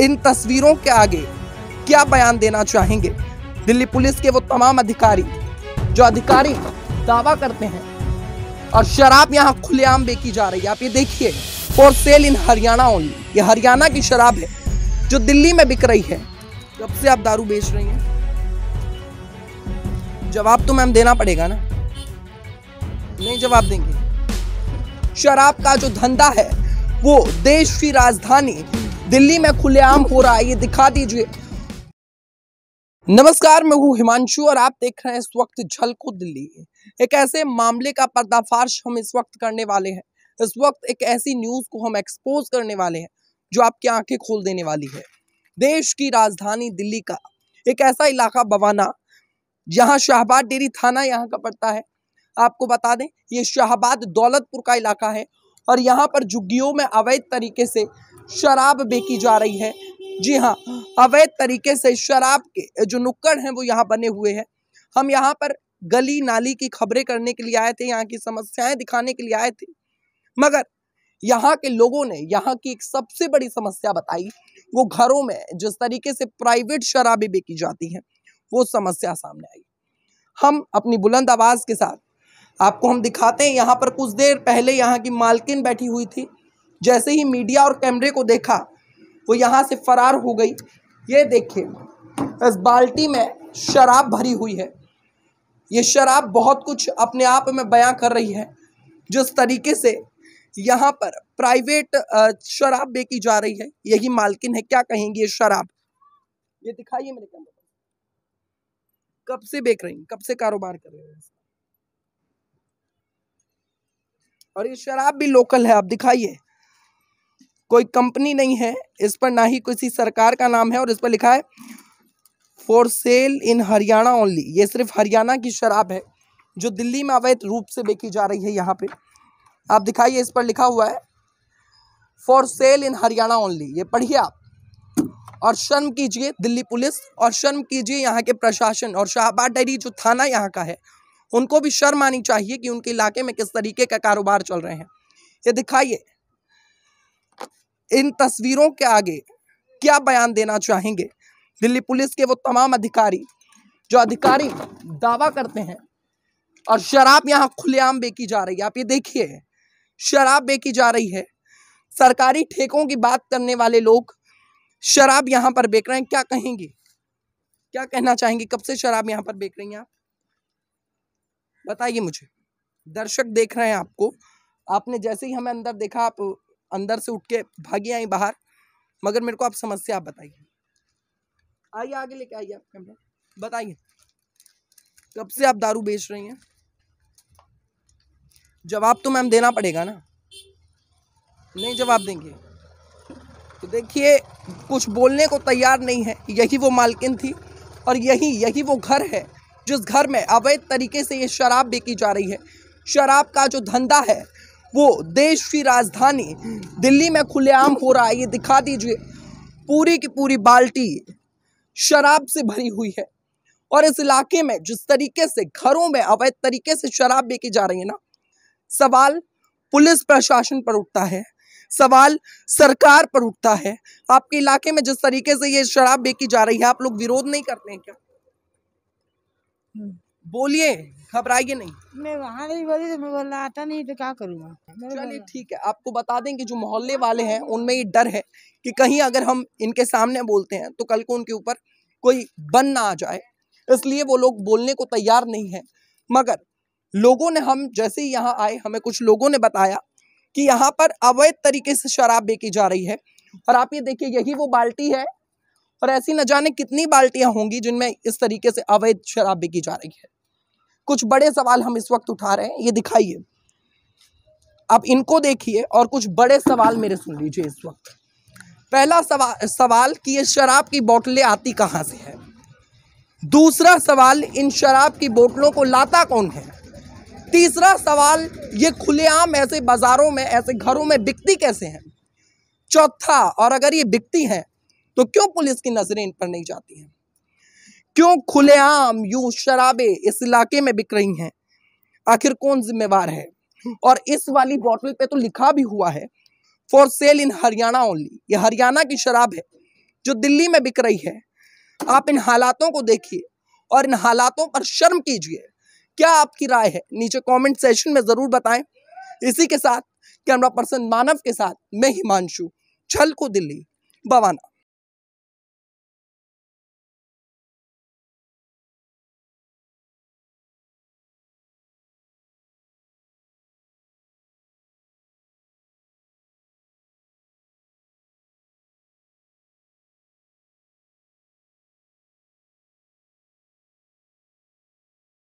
इन तस्वीरों के आगे क्या बयान देना चाहेंगे दिल्ली पुलिस के वो तमाम अधिकारी जो अधिकारी दावा करते हैं और शराब यहाँ खुलेआम बेची जा रही है आप ये देखिए for sale in Haryana only ये हरियाणा की शराब है जो दिल्ली में बिक रही है कब से आप दारू बेच रही हैं जवाब तो मैम देना पड़ेगा ना नहीं जवाब देंगे शराब का जो धंधा है वो देश की राजधानी दिल्ली में खुलेआम हो रहा है ये दिखा दीजिए नमस्कार मैं हूँ हिमांशु और आप देख रहे हैं इस वक्त झलको दिल्ली एक ऐसे मामले का पर्दाफाश हम इस वक्त करने वाले हैं इस वक्त एक ऐसी न्यूज को हम एक्सपोज करने वाले हैं जो आपकी आंखें खोल देने वाली है देश की राजधानी दिल्ली का एक ऐसा इलाका बवाना जहाँ शाहबाद डेरी थाना यहाँ का पड़ता है आपको बता दें ये शाहबाद दौलतपुर का इलाका है और यहाँ पर झुग्गियों में अवैध तरीके से शराब बेची जा रही है जी हाँ अवैध तरीके से शराब के जो नुक्कड़ हैं वो यहाँ बने हुए हैं हम यहाँ पर गली नाली की खबरें करने के लिए आए थे यहाँ की समस्याएं दिखाने के लिए आए थे मगर यहाँ के लोगों ने यहाँ की एक सबसे बड़ी समस्या बताई वो घरों में जिस तरीके से प्राइवेट शराबी बेची जाती हैं वो समस्या सामने आई हम अपनी बुलंद आवाज़ के साथ आपको हम दिखाते हैं यहाँ पर कुछ देर पहले यहाँ की मालकिन बैठी हुई थी जैसे ही मीडिया और कैमरे को देखा वो यहाँ से फरार हो गई ये देखिए इस बाल्टी में शराब भरी हुई है ये शराब बहुत कुछ अपने आप में बयां कर रही है जिस तरीके से यहाँ पर प्राइवेट शराब बेची जा रही है यही मालकिन है क्या कहेंगे ये शराब ये दिखाइए मेरे कैमरे कब से बेच रही कब से कारोबार कर रहे हैं और ये शराब भी लोकल है आप दिखाइए कोई कंपनी नहीं है इस पर ना ही किसी सरकार का नाम है और इस पर लिखा है for sale in Haryana only ये सिर्फ हरियाणा की शराब है जो दिल्ली में अवैध रूप से बेची जा रही है यहाँ पे आप दिखाइए इस पर लिखा हुआ है for sale in Haryana only ये पढ़िए आप और शर्म कीजिए दिल्ली पुलिस और शर्म कीजिए यहाँ के प्रशासन और शाहबाद डेरी जो थाना यहाँ का है उनको भी शर्म आनी चाहिए कि उनके इलाके में किस तरीके का कारोबार चल रहे हैं ये दिखाइए इन तस्वीरों के आगे क्या बयान देना चाहेंगे दिल्ली पुलिस के वो तमाम अधिकारी जो अधिकारी दावा करते हैं और शराब यहाँ खुलेआम बेची जा रही है आप ये देखिए शराब बेची जा रही है सरकारी ठेकों की बात करने वाले लोग शराब यहाँ पर बेच रहे हैं क्या कहेंगे क्या कहना चाहेंगी कब से शराब यहाँ पर बेच रही हैं आप बताइए मुझे दर्शक देख रहे हैं आपको आपने जैसे ही हमें अंदर देखा आप अंदर से उठ के भागी आई बाहर मगर मेरे को आप समस्या आप बताइए आइए आगे लेके आइए आप कैमरा बताइए कब से आप दारू बेच रही हैं जवाब तो मैम देना पड़ेगा ना नहीं जवाब देंगे तो देखिए कुछ बोलने को तैयार नहीं है यही वो मालकिन थी और यही यही वो घर है जिस घर में अवैध तरीके से ये शराब बेची जा रही है शराब का जो धंधा है वो देश की राजधानी दिल्ली में खुलेआम हो रहा है ये दिखा दीजिए पूरी की पूरी बाल्टी शराब से भरी हुई है और इस इलाके में जिस तरीके से घरों में अवैध तरीके से शराब बेची जा रही है ना सवाल पुलिस प्रशासन पर उठता है सवाल सरकार पर उठता है आपके इलाके में जिस तरीके से ये शराब बेची जा रही है आप लोग विरोध नहीं करते हैं क्या हम्म। बोलिए घबराइए नहीं मैं वहाँ नहीं बोली तो मैं बोला आता नहीं तो क्या करूँगा चलिए ठीक है आपको बता दें कि जो मोहल्ले वाले हैं उनमें ये डर है कि कहीं अगर हम इनके सामने बोलते हैं तो कल को उनके ऊपर कोई बन ना आ जाए इसलिए वो लोग बोलने को तैयार नहीं है मगर लोगों ने हम जैसे ही यहाँ आए हमें कुछ लोगों ने बताया कि यहाँ पर अवैध तरीके से शराब बेची जा रही है और आप ये देखिए यही वो बाल्टी है और ऐसी न जाने कितनी बाल्टियां होंगी जिनमें इस तरीके से अवैध शराब बिकी जा रही है कुछ बड़े सवाल हम इस वक्त उठा रहे हैं ये दिखाइए आप इनको देखिए और कुछ बड़े सवाल मेरे सुन लीजिए इस वक्त पहला सवा, सवाल कि ये शराब की बोतलें आती कहाँ से है दूसरा सवाल इन शराब की बोतलों को लाता कौन है तीसरा सवाल ये खुलेआम ऐसे बाज़ारों में ऐसे घरों में बिकती कैसे हैं चौथा और अगर ये बिकती हैं तो क्यों पुलिस की नज़रें इन पर नहीं जाती हैं क्यों खुलेआम यू शराबे इस इलाके में बिक रही हैं आखिर कौन जिम्मेवार है और इस वाली बॉटल पे तो लिखा भी हुआ है for sale in Haryana only ये हरियाणा की शराब है जो दिल्ली में बिक रही है आप इन हालातों को देखिए और इन हालातों पर शर्म कीजिए क्या आपकी राय है नीचे कमेंट सेशन में ज़रूर बताएं इसी के साथ कैमरा पर्सन मानव के साथ मैं हिमांशु छल को दिल्ली बवाना